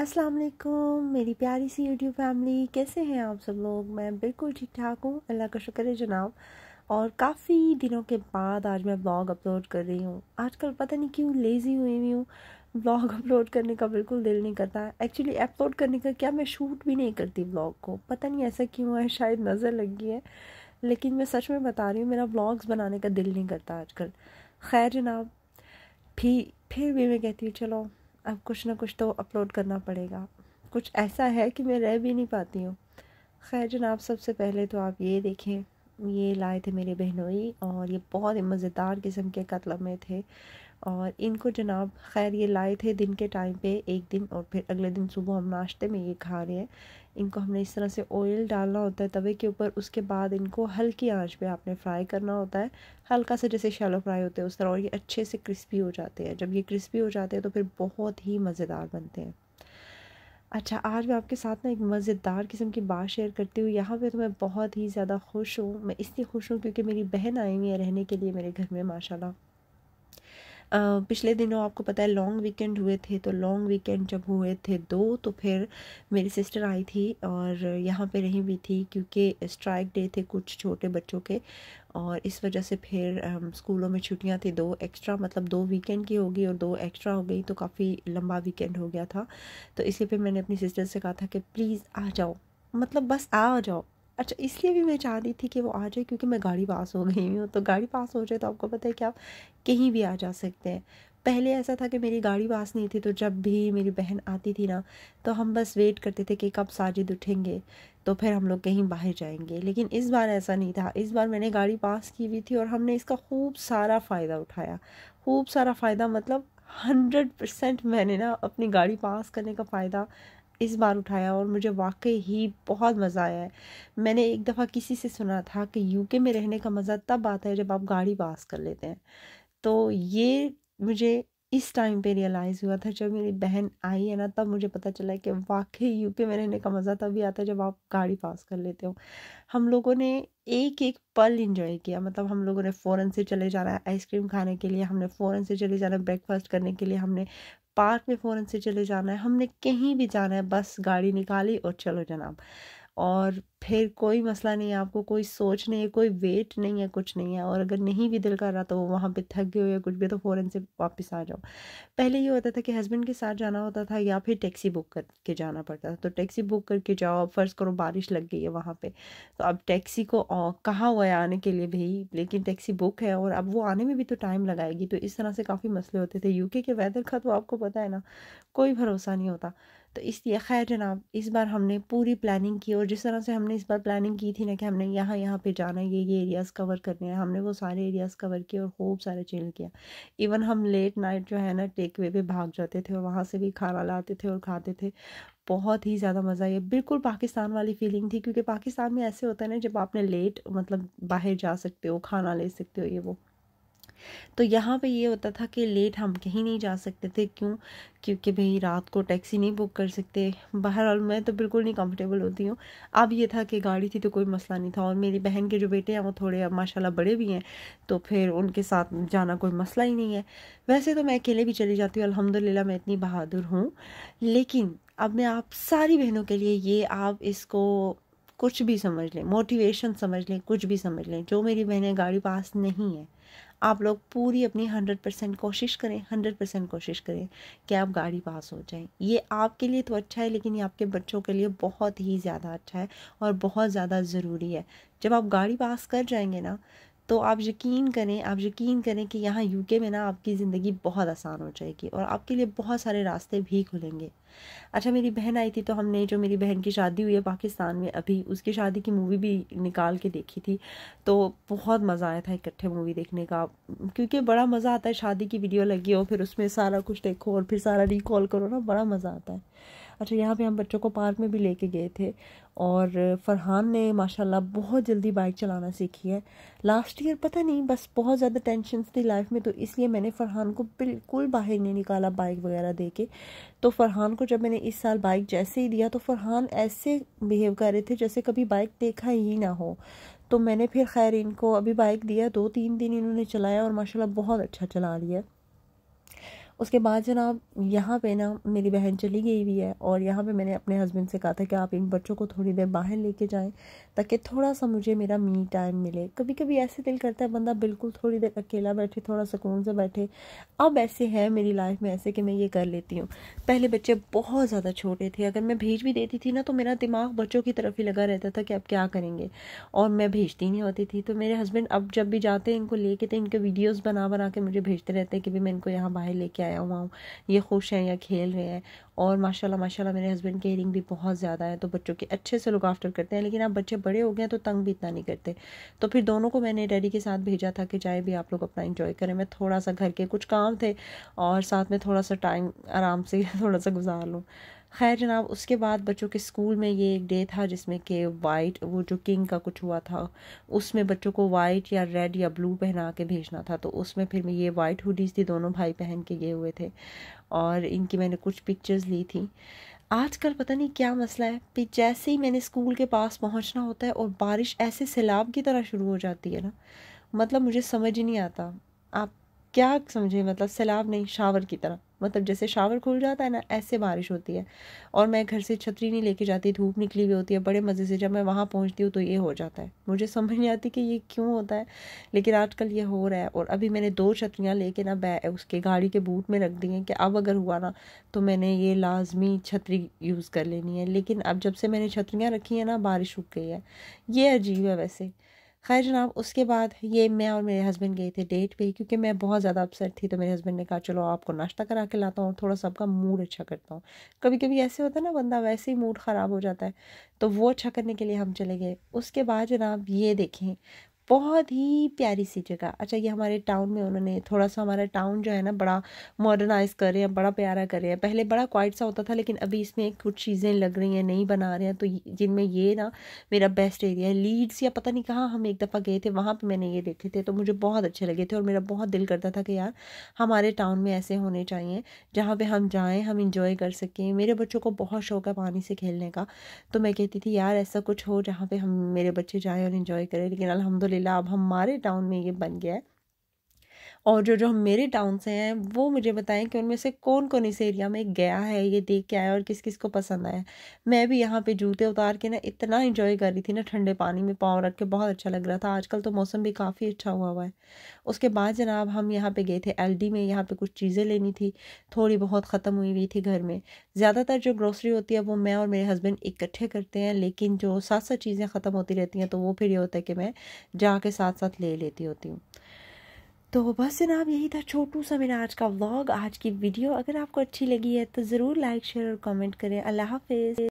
अस्सलाम वालेकुम मेरी प्यारी सी यूट्यूब फैमिली कैसे हैं आप सब लोग मैं बिल्कुल ठीक ठाक हूँ अल्लाह का शुक्र है जनाब और काफ़ी दिनों के बाद आज मैं ब्लॉग अपलोड कर रही हूँ आजकल पता नहीं क्यों लेज़ी हुई हुई हूँ ब्लॉग अपलोड करने का बिल्कुल दिल नहीं करता एक्चुअली अपलोड करने का क्या मैं शूट भी नहीं करती ब्लॉग को पता नहीं ऐसा क्यों है शायद नज़र लगी है लेकिन मैं सच में बता रही हूँ मेरा ब्लॉग्स बनाने का दिल नहीं करता आजकल खैर जनाब भी फिर भी मैं कहती हूँ चलो अब कुछ ना कुछ तो अपलोड करना पड़ेगा कुछ ऐसा है कि मैं रह भी नहीं पाती हूँ खैर जनाब सबसे पहले तो आप ये देखें ये लाए थे मेरे बहनोई और ये बहुत ही मज़ेदार किस्म के कतलब में थे और इनको जनाब खैर ये लाए थे दिन के टाइम पे एक दिन और फिर अगले दिन सुबह हम नाश्ते में ये खा रहे हैं इनको हमने इस तरह से ऑयल डालना होता है तवे के ऊपर उसके बाद इनको हल्की आंच पे आपने फ्राई करना होता है हल्का सा जैसे शैलो फ्राई होते हैं उस तरह और ये अच्छे से क्रिस्पी हो जाते हैं जब ये क्रिस्पी हो जाते हैं तो फिर बहुत ही मज़ेदार बनते हैं अच्छा आज मैं आपके साथ ना एक मज़ेदार किस्म की बात शेयर करती हूँ यहाँ पे तो मैं बहुत ही ज़्यादा खुश हूँ मैं इसलिए खुश हूँ क्योंकि मेरी बहन आई हुई है रहने के लिए मेरे घर में माशाल्लाह पिछले दिनों आपको पता है लॉन्ग वीकेंड हुए थे तो लॉन्ग वीकेंड जब हुए थे दो तो फिर मेरी सिस्टर आई थी और यहाँ पे रही भी थी क्योंकि स्ट्राइक डे थे कुछ छोटे बच्चों के और इस वजह से फिर स्कूलों में छुट्टियाँ थी दो एक्स्ट्रा मतलब दो वीकेंड की होगी और दो एक्स्ट्रा हो गई तो काफ़ी लंबा वीकेंड हो गया था तो इसलिए फिर मैंने अपनी सिस्टर से कहा था कि प्लीज़ आ जाओ मतलब बस आ जाओ अच्छा इसलिए भी मैं चाह रही थी कि वो आ जाए क्योंकि मैं गाड़ी पास हो गई हूँ तो गाड़ी पास हो जाए तो आपको पता है कि आप कहीं भी आ जा सकते हैं पहले ऐसा था कि मेरी गाड़ी पास नहीं थी तो जब भी मेरी बहन आती थी ना तो हम बस वेट करते थे कि कब साजिद उठेंगे तो फिर हम लोग कहीं बाहर जाएंगे लेकिन इस बार ऐसा नहीं था इस बार मैंने गाड़ी पास की हुई थी और हमने इसका खूब सारा फ़ायदा उठाया खूब सारा फ़ायदा मतलब हंड्रेड परसेंट मैंने ना अपनी गाड़ी पास करने का फ़ायदा इस बार उठाया और मुझे वाकई ही बहुत मज़ा आया है मैंने एक दफ़ा किसी से सुना था कि यूके में रहने का मज़ा तब आता है जब आप गाड़ी पास कर लेते हैं तो ये मुझे इस टाइम पे रियलाइज़ हुआ था जब मेरी बहन आई है ना तब मुझे पता चला कि वाकई यूके में रहने का मज़ा तभी आता है जब आप गाड़ी पास कर लेते हो हम लोगों ने एक एक पल इंजॉय किया मतलब हम लोगों ने फ़ौरन से चले जाना है आइसक्रीम खाने के लिए हमने फ़ौरन से चले जाना ब्रेकफास्ट करने के लिए हमने पार्क में फ़ौरन से चले जाना है हमने कहीं भी जाना है बस गाड़ी निकाली और चलो जनाब और फिर कोई मसला नहीं है आपको कोई सोच नहीं है कोई वेट नहीं है कुछ नहीं है और अगर नहीं भी दिल कर रहा तो वो वहाँ पे थक गए हो या कुछ भी तो फ़ौरन से वापस आ जाओ पहले ये होता था कि हस्बैंड के साथ जाना होता था या फिर टैक्सी बुक करके जाना पड़ता था तो टैक्सी बुक करके जाओ अब फ़र्ज़ करो बारिश लग गई है वहाँ पर तो अब टैक्सी को कहाँ हुआ है आने के लिए भाई लेकिन टैक्सी बुक है और अब वो आने में भी तो टाइम लगाएगी तो इस तरह से काफ़ी मसले होते थे यूके के वेदर का तो आपको पता है ना कोई भरोसा नहीं होता तो इसलिए खैर जनाब इस बार हमने पूरी प्लानिंग की और जिस तरह से हमने इस बार प्लानिंग की थी ना कि हमने यहाँ यहाँ पे जाना है ये ये एरियाज़ कवर करने हैं हमने वो सारे एरियाज़ कवर किए और खूब सारे चेंज किया इवन हम लेट नाइट जो है ना टेक वे पे भाग जाते थे और वहाँ से भी खाना लाते थे और खाते थे बहुत ही ज़्यादा मज़ा आया बिल्कुल पाकिस्तान वाली फीलिंग थी क्योंकि पाकिस्तान में ऐसे होता है ना जब आपने लेट मतलब बाहर जा सकते हो खाना ले सकते हो ये वो तो यहाँ पे ये होता था कि लेट हम कहीं नहीं जा सकते थे क्यों क्योंकि भाई रात को टैक्सी नहीं बुक कर सकते बहरहाल मैं तो बिल्कुल नहीं कंफर्टेबल होती हूँ अब ये था कि गाड़ी थी तो कोई मसला नहीं था और मेरी बहन के जो बेटे हैं वो थोड़े अब माशाल्लाह बड़े भी हैं तो फिर उनके साथ जाना कोई मसला ही नहीं है वैसे तो मैं अकेले भी चली जाती हूँ अलहमदिल्ला मैं इतनी बहादुर हूँ लेकिन अब मैं आप सारी बहनों के लिए ये आप इसको कुछ भी समझ लें मोटिवेशन समझ लें कुछ भी समझ लें जो मेरी बहनें गाड़ी पास नहीं है आप लोग पूरी अपनी हंड्रेड परसेंट कोशिश करें हंड्रेड परसेंट कोशिश करें कि आप गाड़ी पास हो जाएं ये आपके लिए तो अच्छा है लेकिन ये आपके बच्चों के लिए बहुत ही ज़्यादा अच्छा है और बहुत ज़्यादा ज़रूरी है जब आप गाड़ी पास कर जाएंगे ना तो आप यकीन करें आप यकीन करें कि यहाँ यूके में ना आपकी ज़िंदगी बहुत आसान हो जाएगी और आपके लिए बहुत सारे रास्ते भी खुलेंगे अच्छा मेरी बहन आई थी तो हमने जो मेरी बहन की शादी हुई है पाकिस्तान में अभी उसकी शादी की मूवी भी निकाल के देखी थी तो बहुत मज़ा आया था इकट्ठे मूवी देखने का क्योंकि बड़ा मज़ा आता है शादी की वीडियो लगी हो फिर उसमें सारा कुछ देखो और फिर सारा रिकॉल करो ना बड़ा मज़ा आता है अच्छा यहाँ पे हम बच्चों को पार्क में भी लेके गए थे और फरहान ने माशाल्लाह बहुत जल्दी बाइक चलाना सीखी है लास्ट ईयर पता नहीं बस बहुत ज़्यादा टेंशन थी लाइफ में तो इसलिए मैंने फ़रहान को बिल्कुल बाहर नहीं निकाला बाइक वगैरह दे के तो फ़रहान को जब मैंने इस साल बाइक जैसे ही दिया तो फ़रहान ऐसे बिहेव कर रहे थे जैसे कभी बाइक देखा ही ना हो तो मैंने फिर खैर इनको अभी बाइक दिया दो तीन दिन इन्होंने चलाया और माशाल्लाह बहुत अच्छा चला लिया उसके बाद जनाब यहाँ पे ना मेरी बहन चली गई हुई है और यहाँ पे मैंने अपने हस्बैंड से कहा था कि आप इन बच्चों को थोड़ी देर बाहर लेके जाएं ताकि थोड़ा सा मुझे मेरा मी टाइम मिले कभी कभी ऐसे दिल करता है बंदा बिल्कुल थोड़ी देर अकेला बैठे थोड़ा सुकून से बैठे अब ऐसे है मेरी लाइफ में ऐसे कि मैं ये कर लेती हूँ पहले बच्चे बहुत ज़्यादा छोटे थे अगर मैं भेज भी देती थी ना तो मेरा दिमाग बच्चों की तरफ ही लगा रहता था कि अब क्या करेंगे और मैं भेजती नहीं होती थी तो मेरे हस्बैंड अब जब भी जाते हैं इनको लेके तो इनके वीडियोज़ बना बना के मुझे भेजते रहते हैं कि भाई मैं इनको यहाँ बाहर लेके आया आया हुआ हूँ ये खुश हैं या खेल रहे हैं और माशाल्लाह माशाल्लाह मेरे हस्बैंड केयरिंग भी बहुत ज़्यादा है तो बच्चों के अच्छे से लुक आफ्टर करते हैं लेकिन अब बच्चे बड़े हो गए हैं तो तंग भी इतना नहीं करते तो फिर दोनों को मैंने डैडी के साथ भेजा था कि चाहे भी आप लोग अपना इंजॉय करें मैं थोड़ा सा घर के कुछ काम थे और साथ में थोड़ा सा टाइम आराम से थोड़ा सा गुजार लूँ खैर जनाब उसके बाद बच्चों के स्कूल में ये एक डे था जिसमें कि वाइट वो जो किंग का कुछ हुआ था उसमें बच्चों को वाइट या रेड या ब्लू पहना के भेजना था तो उसमें फिर मैं ये वाइट हुडीज़ थी दोनों भाई बहन के गए हुए थे और इनकी मैंने कुछ पिक्चर्स ली थी आजकल पता नहीं क्या मसला है कि जैसे ही मैंने स्कूल के पास पहुंचना होता है और बारिश ऐसे सैलाब की तरह शुरू हो जाती है ना मतलब मुझे समझ ही नहीं आता आप क्या समझे मतलब सैलाब नहीं शावर की तरह मतलब जैसे शावर खुल जाता है ना ऐसे बारिश होती है और मैं घर से छतरी नहीं लेके जाती धूप निकली हुई होती है बड़े मज़े से जब मैं वहाँ पहुँचती हूँ तो ये हो जाता है मुझे समझ नहीं आती कि ये क्यों होता है लेकिन आजकल ये हो रहा है और अभी मैंने दो छतरियाँ लेके ना बै उसके गाड़ी के बूट में रख दी हैं कि अब अगर हुआ ना तो मैंने ये लाजमी छतरी यूज़ कर लेनी है लेकिन अब जब से मैंने छतरियाँ रखी हैं ना बारिश रुक गई है ये अजीब है वैसे खैर जनाब उसके बाद ये मैं और मेरे हस्बैंड गए थे डेट पे क्योंकि मैं बहुत ज़्यादा अपसेट थी तो मेरे हस्बैंड ने कहा चलो आपको नाश्ता करा के लाता हूँ थोड़ा सा आपका मूड अच्छा करता हूँ कभी कभी ऐसे होता है ना बंदा वैसे ही मूड ख़राब हो जाता है तो वो अच्छा करने के लिए हम चले गए उसके बाद जनाब ये देखें बहुत ही प्यारी सी जगह अच्छा ये हमारे टाउन में उन्होंने थोड़ा सा हमारा टाउन जो है ना बड़ा मॉडर्नाइज कर रहे हैं बड़ा प्यारा कर रहे हैं पहले बड़ा क्वाइट सा होता था लेकिन अभी इसमें कुछ चीज़ें लग रही हैं नहीं बना रहे हैं तो जिनमें ये ना मेरा बेस्ट एरिया है लीड्स या पता नहीं कहाँ हम एक दफ़ा गए थे वहाँ पर मैंने ये देखे थे तो मुझे बहुत अच्छे लगे थे और मेरा बहुत दिल करता था कि यार हमारे टाउन में ऐसे होने चाहिए जहाँ पर हम जाएँ हम इंजॉय कर सकें मेरे बच्चों को बहुत शौक है पानी से खेलने का तो मैं कहती थी यार ऐसा कुछ हो जहाँ पर हम मेरे बच्चे जाएँ और इन्जॉय करें लेकिन अलहमदिल्ला लाभ हमारे टाउन में ये बन गया है और जो जो मेरे टाउन से हैं वो मुझे बताएं कि उनमें से कौन कौन इस एरिया में गया है ये देख के आया और किस किस को पसंद आया मैं भी यहाँ पे जूते उतार के ना इतना इन्जॉय कर रही थी ना ठंडे पानी में पाँव रख के बहुत अच्छा लग रहा था आजकल तो मौसम भी काफ़ी अच्छा हुआ हुआ है उसके बाद जनाब हम यहाँ पर गए थे एल में यहाँ पर कुछ चीज़ें लेनी थी थोड़ी बहुत ख़त्म हुई हुई थी घर में ज़्यादातर जो ग्रोसरी होती है वो मैं और मेरे हस्बैंड इकट्ठे करते हैं लेकिन जो साथ साथ चीज़ें ख़त्म होती रहती हैं तो वो फिर ये होता है कि मैं जा के साथ साथ ले लेती होती हूँ तो बस जनाब यही था छोटू सा मेरा आज का व्लॉग आज की वीडियो अगर आपको अच्छी लगी है तो ज़रूर लाइक शेयर और कमेंट करें अल्लाह हाफिज़